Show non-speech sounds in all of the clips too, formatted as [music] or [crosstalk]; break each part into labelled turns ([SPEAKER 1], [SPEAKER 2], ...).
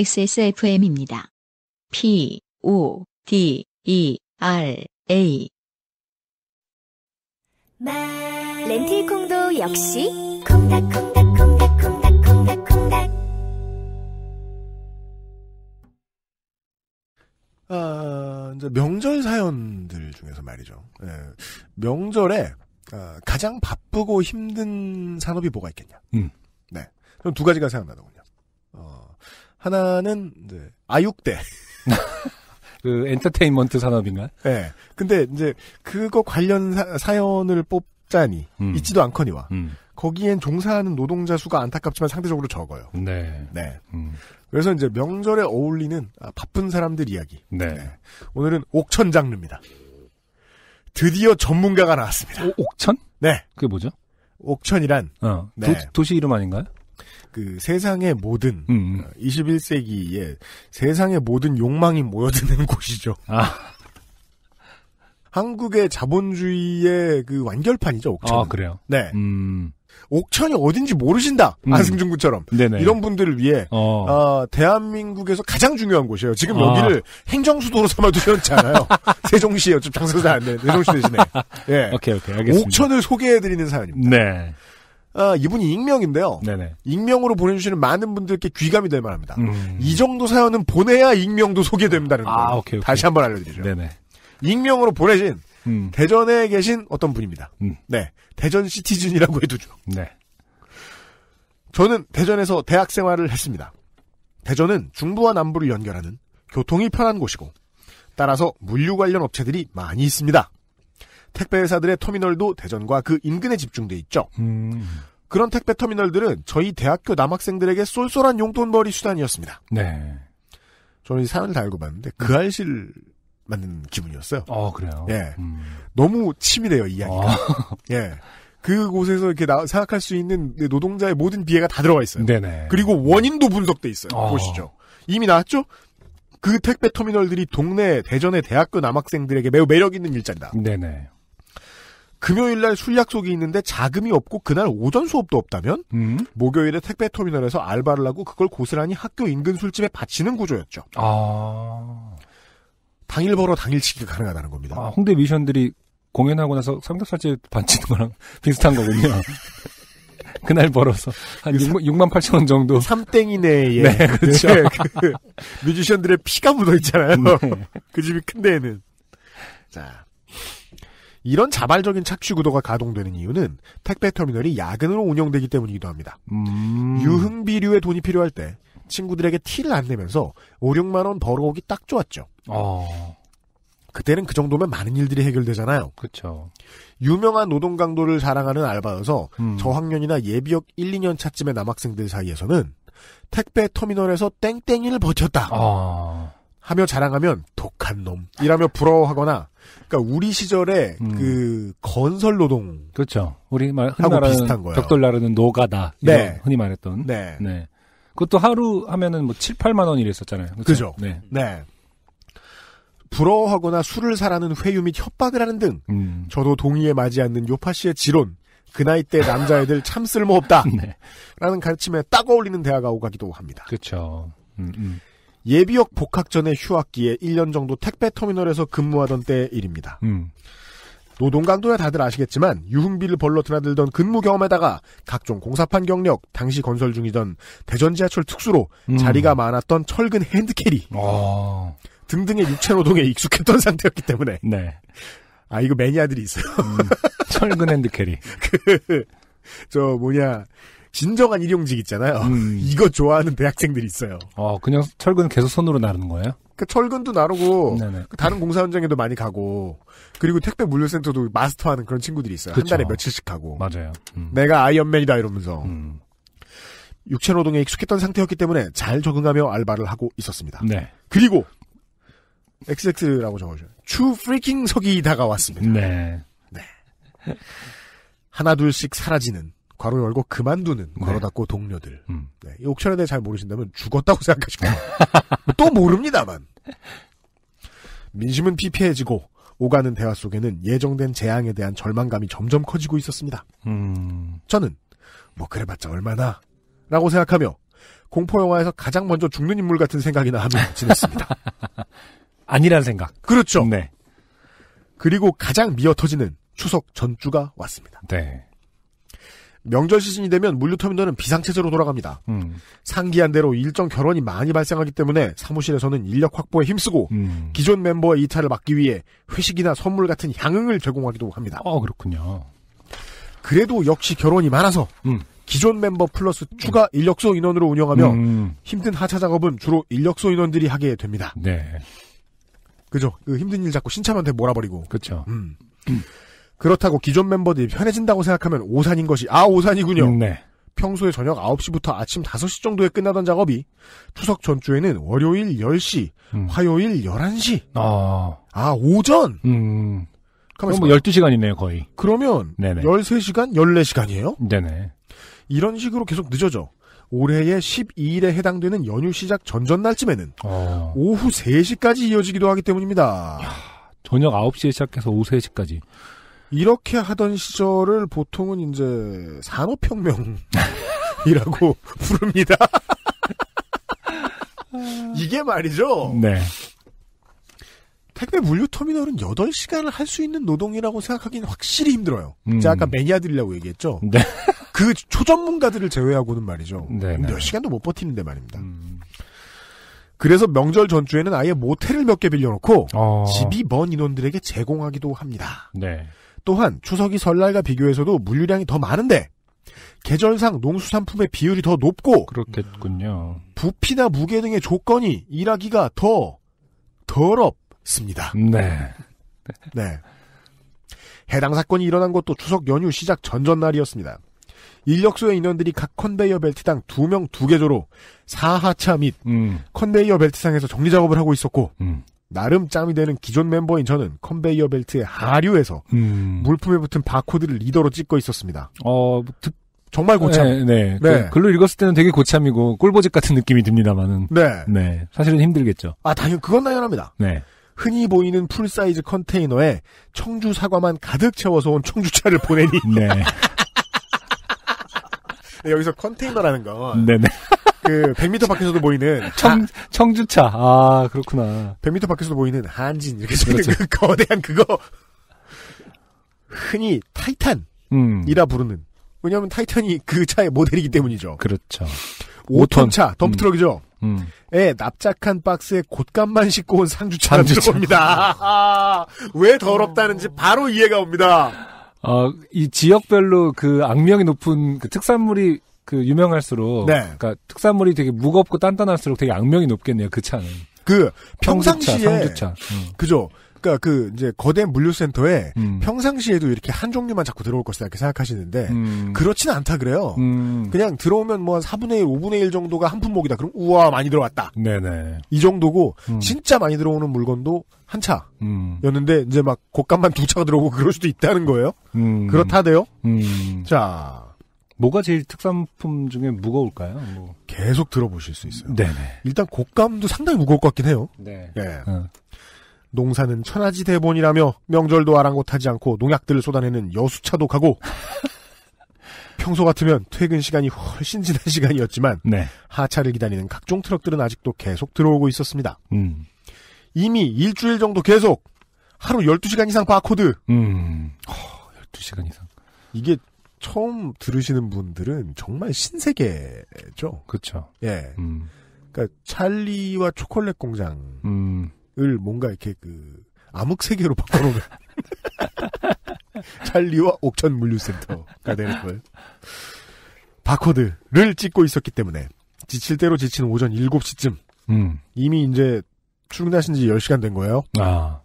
[SPEAKER 1] XSFM입니다. P, O, D, E, R, A. 렌틸콩도 역시 콩닥콩닥콩닥콩닥콩닥콩닥. 아, 이제 명절 사연들 중에서 말이죠. 예, 명절에 아, 가장 바쁘고 힘든 산업이 뭐가 있겠냐. 음. 네. 그럼 두 가지가 생각나더군요. 어, 하나는 이제 아육대. [laughs] 그
[SPEAKER 2] 엔터테인먼트 산업인가?
[SPEAKER 1] 네. 근데 이제 그거 관련 사, 연을 뽑자니 음. 있지도 않거니와 음. 거기엔 종사하는 노동자 수가 안타깝지만 상대적으로 적어요. 네. 네. 음. 그래서 이제 명절에 어울리는 아, 바쁜 사람들 이야기. 네. 네. 오늘은 옥천 장르입니다. 드디어 전문가가 나왔습니다. 오, 옥천? 네. 그게 뭐죠? 옥천이란 어, 네. 도, 시 이름 아닌가요? 그 세상의 모든 음. 21세기에 음. 어, 세상의 모든 욕망이 모여드는 [laughs] 곳이죠. 아. 한국의 자본주의의 그 완결판이죠 옥천. 아 그래요. 네. 음. 옥천이 어딘지 모르신다 음. 안승준 군처럼 네네. 이런 분들을 위해 어. 어, 대한민국에서 가장 중요한 곳이에요. 지금 아. 여기를 행정수도로 삼아두셨잖아요 세종시에 어차피 장사도 안 되는 세종시 대신에. 예. 오케이 오케이 알겠습니다. 옥천을 소개해드리는 사연입니다. 네. 아, 이분이 익명인데요. 네네. 익명으로 보내주시는 많은 분들께 귀감이 될 만합니다. 음. 이 정도 사연은 보내야 익명도 소개됩니다는 아, 거. 오케이, 오케이. 다시 한번 알려드리죠. 네네. 익명으로 보내신 음. 대전에 계신 어떤 분입니다. 음. 네, 대전 시티즌이라고 해두죠. 네. 저는 대전에서 대학 생활을 했습니다. 대전은 중부와 남부를 연결하는 교통이 편한 곳이고 따라서 물류 관련 업체들이 많이 있습니다. 택배 회사들의 터미널도 대전과 그 인근에 집중돼 있죠. 음. 그런 택배 터미널들은 저희 대학교 남학생들에게 쏠쏠한 용돈벌이 수단이었습니다. 네. 저는 이 사연을 다 읽고 봤는데 그 알실 맞는 기분이었어요. 어, 그래요. 예. 음. 너무 치밀해요, 이야기가 아. [laughs] 예. 그곳에서 이렇게 나, 생각할 수 있는 노동자의 모든 비애가 다 들어가 있어요. 네네. 그리고 원인도 분석돼 있어요. 어. 보시죠. 이미 나왔죠? 그 택배 터미널들이 동네 대전의 대학교 남학생들에게 매우 매력 있는 일자리다. 네네. 금요일 날 술 약속이 있는데 자금이 없고 그날 오전 수업도 없다면 음. 목요일에 택배 터미널에서 알바를 하고 그걸 고스란히 학교 인근 술집에 바치는 구조였죠.
[SPEAKER 2] 아. 당일 벌어 당일치기가 가능하다는 겁니다. 아, 홍대 미션들이 공연하고 나서 삼겹살집 반치는 거랑 [laughs] 비슷한 거군요. [laughs] 그날 벌어서 한 6만, 6만 8천 원 정도. 삼땡이네에.
[SPEAKER 1] 네, 그렇죠. 네, 그 뮤지션들의 피가 묻어 있잖아요. [laughs] 네. 그 집이 큰 데에는. 자, 이런 자발적인 착취 구도가 가동되는 이유는 택배 터미널이 야근으로 운영되기 때문이기도 합니다. 음... 유흥비류에 돈이 필요할 때 친구들에게 티를 안 내면서 5, 6만 원 벌어오기 딱 좋았죠. 어... 그때는 그 정도면 많은 일들이 해결되잖아요. 그렇죠. 유명한 노동 강도를 자랑하는 알바여서 음. 저학년이나 예비역 1, 2년 차쯤의 남학생들 사이에서는 택배 터미널에서 땡땡이를 버텼다. 어... 하며 자랑하면 독한 놈이라며 부러워하거나 그러니까 우리 시절에 음. 그 건설 노동 그렇죠. 우리 말 흔히 말하는 벽돌
[SPEAKER 2] 나르는 노가다 네. 흔히
[SPEAKER 1] 말했던 네. 네. 그것도 하루 하면은 뭐 7, 8만 원 이랬었잖아요. 그렇죠? 그죠? 네. 네. 부러워하거나 술을 사라는 회유 및 협박을 하는 등 음. 저도 동의에 맞지 않는 요파 씨의 지론 그 나이 때 남자애들 참 쓸모없다. [laughs] 네. 라는 가르침에 딱 어울리는 대화가 오가기도 합니다. 그렇죠. 음, 음. 예비역 복학 전에 휴학기에 1년 정도 택배 터미널에서 근무하던 때 일입니다. 음. 노동 강도야 다들 아시겠지만 유흥비를 벌러 드나들던 근무 경험에다가 각종 공사판 경력, 당시 건설 중이던 대전 지하철 특수로 음. 자리가 많았던 철근 핸드캐리 오. 아. 등등의 육체 노동에 익숙했던 [laughs] 상태였기 때문에 네. 아 이거 매니아들이 있어요. 음, 철근 핸드캐리. [laughs] 그, 저 뭐냐 진정한 일용직 있잖아요. 음. [laughs] 이거 좋아하는 대학생들이 있어요. 어, 그냥 철근 계속 손으로 나르는 거예요? 그 철근도 나르고 네네. 그 다른 공사 현장에도 많이 가고 그리고 택배 물류센터도 마스터하는 그런 친구들이 있어요. 그쵸. 한 달에 며칠씩 가고 맞아요. 음. 내가 아이언맨이다 이러면서. 음. 육체 노동에 익숙했던 상태였기 때문에 잘 적응하며 알바를 하고 있었습니다. 네. 그리고 XX라고 적어줘요. 추 프리킹 석이 다가왔습니다. 네. 네. 하나 둘씩 사라지는 괄호 열고 그만두는 네. 괄호 닫고 동료들. 음. 네, 이 옥천에 대해 잘 모르신다면 죽었다고 [laughs] 생각하시고 또 모릅니다만. 민심은 피폐해지고 오가는 대화 속에는 예정된 재앙에 대한 절망감이 점점 커지고 있었습니다.
[SPEAKER 2] 음.
[SPEAKER 1] 저는 뭐 그래봤자 얼마나 라고 생각하며 공포영화에서 가장 먼저 죽는 인물 같은 생각이나 하며 [laughs] 지냈습니다. 아니란 생각. 그렇죠. 네. 그리고 가장 미어 터지는 추석 전주가 왔습니다. 네. 명절 시즌이 되면 물류터미널은 비상체제로 돌아갑니다. 음. 상기한 대로 일정 결원이 많이 발생하기 때문에 사무실에서는 인력 확보에 힘쓰고 음. 기존 멤버의 이탈을 막기 위해 회식이나 선물 같은 향응을 제공하기도 합니다. 어, 그렇군요. 그래도 역시 결혼이 많아서 음. 기존 멤버 플러스 추가 인력소 인원으로 운영하며 음. 힘든 하차 작업은 주로 인력소 인원들이 하게 됩니다. 네. 그죠? 그 힘든 일 자꾸 신참한테 몰아버리고. 그렇죠. 그렇다고 기존 멤버들이 편해진다고 생각하면 오산인 것이 아 오산이군요. 음, 네. 평소에 저녁 9시부터 아침 5시 정도에 끝나던 작업이 추석 전주에는 월요일 10시, 음. 화요일 11시. 아, 아 오전. 음. 그럼 뭐 12시간이네요, 거의. 그러면 네네. 13시간, 14시간이에요? 네네. 이런 식으로 계속 늦어져. 올해의 12일에 해당되는 연휴 시작 전전날쯤에는 어. 오후 3시까지 이어지기도 하기 때문입니다. 야 저녁 9시에 시작해서 오후 3시까지. 이렇게 하던 시절을 보통은 이제 산업혁명이라고 [laughs] 부릅니다. [laughs]
[SPEAKER 2] 이게 말이죠. 네.
[SPEAKER 1] 택배 물류 터미널은 8시간을 할 수 있는 노동이라고 생각하기는 확실히 힘들어요. 음. 제가 아까 매니아들이라고 얘기했죠. 네. [laughs] 그 초전문가들을 제외하고는 말이죠. 네, 네, 몇 시간도 못 버티는데 말입니다. 음. 그래서 명절 전주에는 아예 모텔을 몇 개 빌려놓고 어. 집이 먼 인원들에게 제공하기도 합니다. 네. 또한 추석이 설날과 비교해서도 물류량이 더 많은데 계절상 농수산품의 비율이 더 높고 그렇겠군요. 부피나 무게 등의 조건이 일하기가 더 더럽습니다. 네. 네. 해당 사건이 일어난 것도 추석 연휴 시작 전전날이었습니다. 인력소의 인원들이 각 컨베이어 벨트당 2명2 개조로 사하차 및 음. 컨베이어 벨트상에서 정리 작업을 하고 있었고 음. 나름 짬이 되는 기존 멤버인 저는 컨베이어 벨트의 하류에서 음. 물품에 붙은 바코드를 리더로 찍고 있었습니다. 어, 듣... 정말 고참. 네, 네. 그 네.
[SPEAKER 2] 글로 읽었을 때는 되게 고참이고 꿀보직 같은 느낌이 듭니다만은. 네. 네. 사실은 힘들겠죠.
[SPEAKER 1] 아, 당연 그건 당연합니다. 네. 흔히 보이는 풀 사이즈 컨테이너에 청주 사과만 가득 채워서 온 청주차를 보내니. [laughs] 네. [laughs] 네, 여기서 컨테이너라는 건 네네. 네. 그 100m 밖에서도 보이는 청 청주차. 아 그렇구나. 100m 밖에서도 보이는 한진 이렇게 그렇죠. 그 거대한 그거 흔히 타이탄이라 음. 부르는. 왜냐하면 타이탄이 그 차의 모델이기 때문이죠. 그렇죠. 5톤, 차 덤프트럭이죠. 음. 음. 에 납작한 박스에 곶감만 싣고 온 상주차가 상주차. 들어옵니다. [laughs] 왜 더럽다는지 바로 이해가 옵니다. 어, 이 지역별로
[SPEAKER 2] 그 악명이 높은 그 특산물이 그 유명할수록 네. 그러니까 특산물이 되게 무겁고 단단할수록 되게 악명이 높겠네요. 그 차는.
[SPEAKER 1] 그 평상시에 상주차, 상주차. 음. 그죠. 그러니까 그 이제 거대 물류센터에 음. 평상시에도 이렇게 한 종류만 자꾸 들어올 것이다 이렇게 생각하시는데 음. 그렇지는 않다 그래요. 음. 그냥 들어오면 뭐 한 4분의 1, 5분의 1 정도가 한 품목이다. 그럼 우와 많이 들어왔다.
[SPEAKER 2] 네네.
[SPEAKER 1] 이 정도고 음. 진짜 많이 들어오는 물건도 한 차였는데 음. 이제 막 곶감만 두 차가 들어오고 그럴 수도 있다는 거예요. 그렇다대요. 자 뭐가 제일 특산품 중에 무거울까요? 뭐. 계속 들어보실 수 있어요. 네네. 일단 곶감도 상당히 무거울 것 같긴 해요. 네. 네. 어. 농사는 천하지 대본이라며 명절도 아랑곳하지 않고 농약들을 쏟아내는 여수차도 가고 [laughs] 평소 같으면 퇴근 시간이 훨씬 지난 시간이었지만 네. 하차를 기다리는 각종 트럭들은 아직도 계속 들어오고 있었습니다. 음. 이미 일주일 정도 계속 하루 12시간 이상 바코드. 음. 허, 12시간 이상. 이게 처음 들으시는 분들은 정말 신세계죠. 그렇죠. 예. 음. 그러니까 찰리와 초콜릿 공장을 음. 뭔가 이렇게 그 암흑 세계로 바꿔놓은 [laughs] 찰리와 옥천 물류센터가 되는 거예요. 바코드를 찍고 있었기 때문에 지칠 대로 지친 오전 7시쯤 음. 이미 이제 출근하신 지 10시간 된 거예요. 아.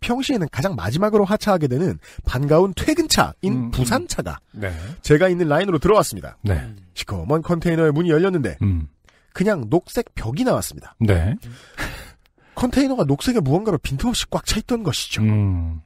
[SPEAKER 1] 평시에는 가장 마지막으로 하차하게 되는 반가운 퇴근차인 음, 음, 부산차가 네. 제가 있는 라인으로 들어왔습니다. 네. 시커먼 컨테이너의 문이 열렸는데 음. 그냥 녹색 벽이 나왔습니다. 네. [laughs] 컨테이너가 녹색에 무언가로 빈틈없이 꽉 차 있던 것이죠. 음.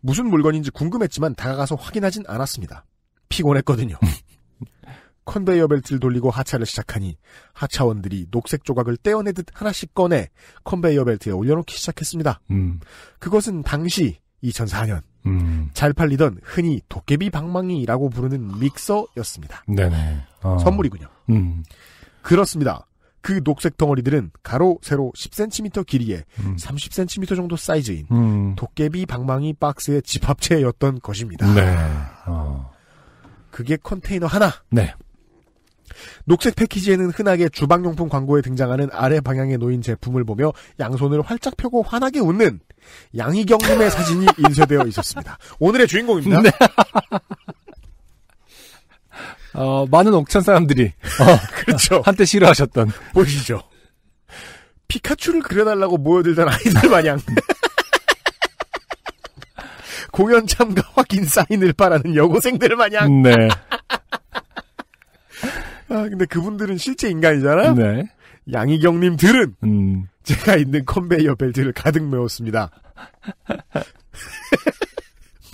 [SPEAKER 1] 무슨 물건인지 궁금했지만 다가가서 확인하진 않았습니다. 피곤했거든요. [laughs] 컨베이어 벨트를 돌리고 하차를 시작하니 하차원들이 녹색 조각을 떼어내듯 하나씩 꺼내 컨베이어 벨트에 올려놓기 시작했습니다. 음. 그것은 당시 2004년 음. 잘 팔리던 흔히 도깨비 방망이라고 부르는 믹서였습니다.
[SPEAKER 2] 네네. 어. 선물이군요. 음.
[SPEAKER 1] 그렇습니다. 그 녹색 덩어리들은 가로 세로 10cm 길이에 음. 30cm 정도 사이즈인 음. 도깨비 방망이 박스의 집합체였던 것입니다. 네. 어. 그게 컨테이너 하나. 네. 녹색 패키지에는 흔하게 주방용품 광고에 등장하는 아래 방향에 놓인 제품을 보며 양손을 활짝 펴고 환하게 웃는 양희경님의 사진이 [laughs] 인쇄되어 있었습니다. 오늘의 주인공입니다. 네. 어, 많은 옥천 사람들이 어, [laughs] 그렇죠. 한때 싫어하셨던 보시죠. 이 피카츄를 그려달라고 모여들던 아이들 마냥 [laughs] 공연 참가확인 사인을 바라는 여고생들 마냥 네. 아, 근데 그분들은 실제 인간이잖아? 네. 양희경님들은, 음. 제가 있는 컨베이어 벨트를 가득 메웠습니다. [laughs]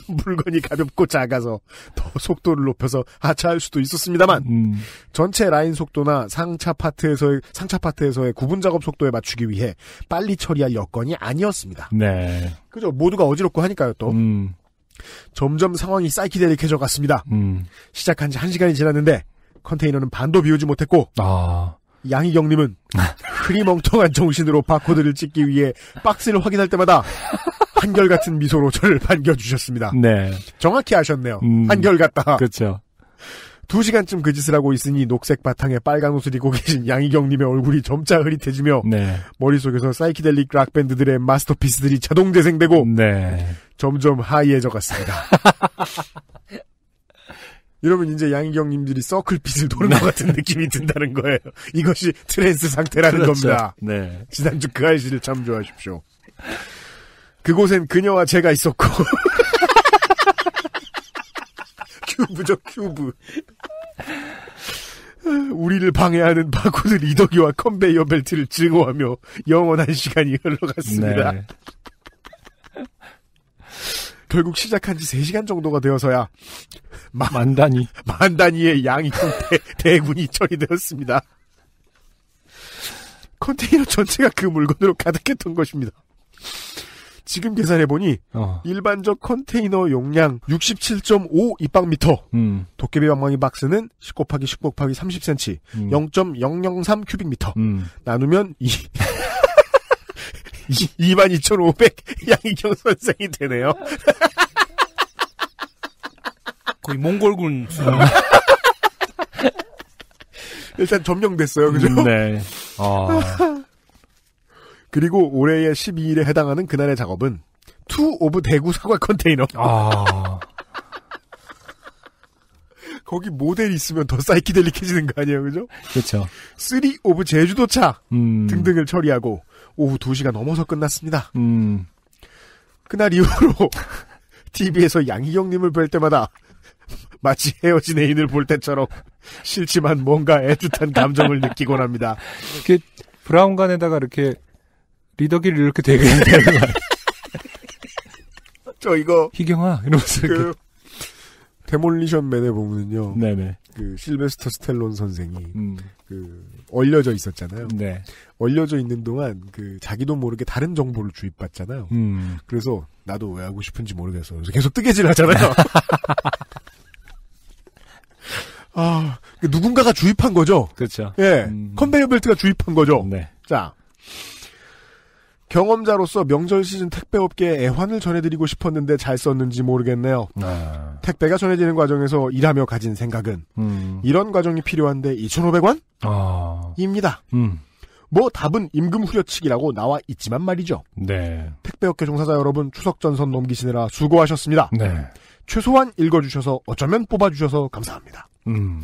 [SPEAKER 1] 물건이 가볍고 작아서 더 속도를 높여서 하차할 수도 있었습니다만 음. 전체 라인 속도나 상차 파트에서의 상차 파트에서의 구분 작업 속도에 맞추기 위해 빨리 처리할 여건이 아니었습니다. 네. 그죠 모두가 어지럽고 하니까요 또. 음. 점점 상황이 사이키델릭해져 갔습니다. 음. 시작한 지 1시간이 지났는데 컨테이너는 반도 비우지 못했고 아. 양희경님은 흐리멍텅한 정신으로 바코드를 찍기 위해 박스를 확인할 때마다 [laughs] 한결같은 미소로 저를 반겨주셨습니다. 네. 정확히 아셨네요. 음, 한결같다. 그렇죠. 두 시간쯤 그 짓을 하고 있으니 녹색 바탕에 빨간 옷을 입고 계신 양희경님의 얼굴이 점차 흐릿해지며 네. 머릿속에서 사이키델릭 락밴드들의 마스터피스들이 자동 재생되고 네. 점점 하이해져 갔습니다. [laughs] 이러면 이제 양희경님들이 서클빛을 도는 것 같은 네. 느낌이 든다는 거예요. 이것이 트랜스 상태라는 그렇죠. 겁니다. 네. 지난주 그 아이씨를 참조하십시오. 그곳엔 그녀와 제가 있었고. [laughs] 큐브죠, 큐브. 우리를 방해하는 바코드리더기와 컨베이어 벨트를 증오하며 영원한 시간이 흘러갔습니다. 네. 결국 시작한 지 3시간 정도가 되어서야 만, 만단위 [laughs] 만단위의 양이 대, 군이 처리되었습니다. 컨테이너 전체가 그 물건으로 가득했던 것입니다. 지금 계산해보니 어. 일반적 컨테이너 용량 67.5 입방미터 음. 도깨비 방망이 박스는 10 곱하기 10 곱하기 30cm 음. 0.003 큐빅미터 음. 나누면 2 22,500양이경 [laughs] 선생이 되네요. 거의 몽골군 수준. [laughs] 일단 점령됐어요, 그죠? 음, 네. 어. 그리고 올해의 12일에 해당하는 그날의 작업은 투 오브 대구 사과 컨테이너. 아. [laughs] 거기 모델이 있으면 더 사이키델릭해지는 거 아니에요, 그죠? 그렇죠. 3 오브 제주도차 음. 등등을 처리하고 오후 2시가 넘어서 끝났습니다. 음. 그날 이후로 TV에서 [laughs] 양희경님을 뵐 때마다 마치 헤어진 애인을 볼 때처럼 싫지만 뭔가 애틋한 감정을 느끼곤 합니다.
[SPEAKER 2] 이렇게 브라운관에다가 이렇게 리더기를 이렇게 되게 되는
[SPEAKER 1] 거저 이거 희경아 이러면서 그 데몰리션 맨에 보면요. 네네. 그 실베스터 스텔론 선생이 음. 그 얼려져 있었잖아요. 네. 얼려져 있는 동안 그 자기도 모르게 다른 정보를 주입받잖아요. 음. 그래서 나도 왜 하고 싶은지 모르겠어. 그래서 계속 뜨개질 하잖아요. [laughs] 아, 그 누군가가 주입한 거죠. 그렇죠. 예, 음. 컨베이어 벨트가 주입한 거죠. 네. 자, 경험자로서 명절 시즌 택배업계에 애환을 전해드리고 싶었는데 잘 썼는지 모르겠네요. 아. 택배가 전해지는 과정에서 일하며 가진 생각은 음. 이런 과정이 필요한데 2,500원? 아. 입니다. 음. 뭐 답은 임금 후려치기라고 나와 있지만 말이죠. 네. 택배업계 종사자 여러분 추석 전선 넘기시느라 수고하셨습니다. 네. 최소한 읽어주셔서 어쩌면 뽑아주셔서 감사합니다. 음.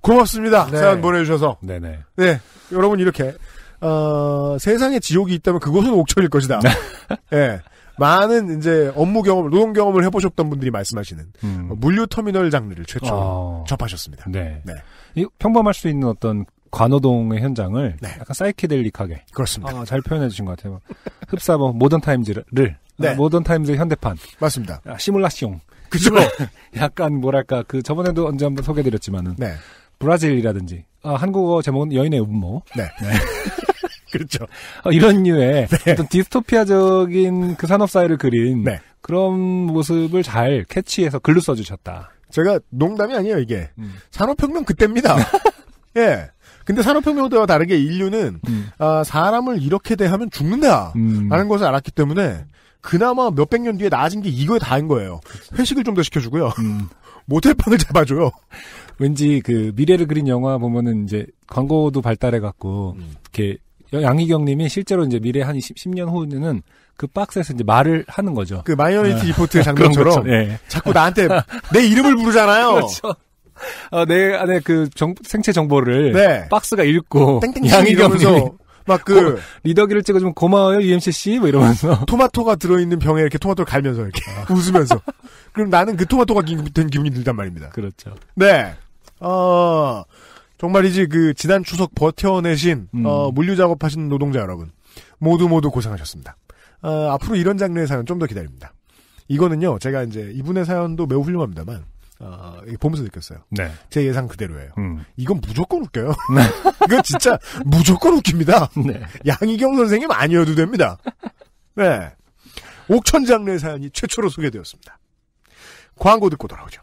[SPEAKER 1] 고맙습니다. 네. 사연 보내주셔서. 네네. 네. 네. 여러분 이렇게 어, 세상에 지옥이 있다면 그곳은 옥천일 것이다. 네. 예. 많은 이제 업무 경험을 노동 경험을 해보셨던 분들이 말씀하시는 음. 어, 물류 터미널 장르를 최초로 아. 접하셨습니다. 네. 네. 이 평범할 수 있는 어떤 관호동의 현장을
[SPEAKER 2] 네. 약간 사이키델릭하게 그렇습니다. 아, 잘 표현해 주신 것 같아요. 흡사뭐 모던 타임즈를 네. 아, 모던 타임즈의 현대판 맞습니다. 아, 시뮬라시옹 그죠? 약간 뭐랄까 그 저번에도 언제 한번 소개드렸지만은 네. 브라질이라든지 아, 한국어 제목은 여인의 음모 네. 네. [laughs] 그렇죠. 어, 이런 류의 [laughs] 네. 어떤 디스토피아적인 그 산업사회를 그린 네. 그런 모습을 잘 캐치해서 글로 써주셨다. 제가
[SPEAKER 1] 농담이 아니에요, 이게. 음. 산업혁명 그때입니다. [laughs] 예. 근데 산업혁명과 다르게 인류는 음. 아, 사람을 이렇게 대하면 죽는다라는 음. 것을 알았기 때문에 그나마 몇 백 년 뒤에 나아진 게 이거에 다인 거예요. 그치. 그렇죠. 회식을 좀 더 시켜주고요. 음. 모텔판을 잡아줘요. 왠지 그 미래를 그린 영화 보면은 이제 광고도 발달해갖고
[SPEAKER 2] 음. 이렇게 양희경님이 실제로 이제 미래 한 10, 년 후에는 그 박스에서 이제 말을 하는 거죠. 그 마이너리티 네. 리포트의 [laughs] 장면처럼 네. 자꾸
[SPEAKER 1] 나한테 내 이름을 부르잖아요. 그렇죠.
[SPEAKER 2] 어, 내 안에 아, 네, 그 정, 생체 정보를 네. 박스가 읽고 양희경님이
[SPEAKER 1] 막그 리더기를 찍어주면 고마워요 UMC 씨 뭐 이러면서 토마토가 들어있는 병에 이렇게 토마토를 갈면서 이렇게 아. 웃으면서 그럼 나는 그 토마토가 된 기분이 들단 말입니다. 그렇죠. 네. 어, 정말이지 그 지난 추석 버텨내신 음. 어, 물류 작업하신 노동자 여러분 모두 모두 고생하셨습니다. 어, 앞으로 이런 장르의 사연 좀 더 기다립니다. 이거는요 제가 이제 이분의 사연도 매우 훌륭합니다만 어, 보면서 느꼈어요. 네. 제 예상 그대로예요. 음. 이건 무조건 웃겨요. 네. [laughs] 이건 진짜 무조건 웃깁니다. 네. 양희경 선생님 아니어도 됩니다. 네. 옥천 장르의 사연이 최초로 소개되었습니다. 광고 듣고 돌아오죠.